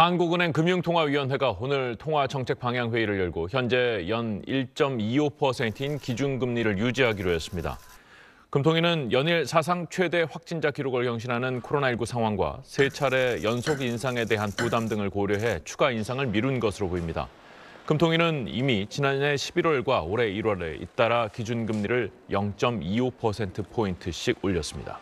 한국은행 금융통화위원회가 오늘 통화정책 방향회의를 열고 현재 연 1.25%인 기준금리를 유지하기로 했습니다. 금통위는 연일 사상 최대 확진자 기록을 경신하는 코로나19 상황과 세 차례 연속 인상에 대한 부담 등을 고려해 추가 인상을 미룬 것으로 보입니다. 금통위는 이미 지난해 11월과 올해 1월에 잇따라 기준금리를 0.25%포인트씩 올렸습니다.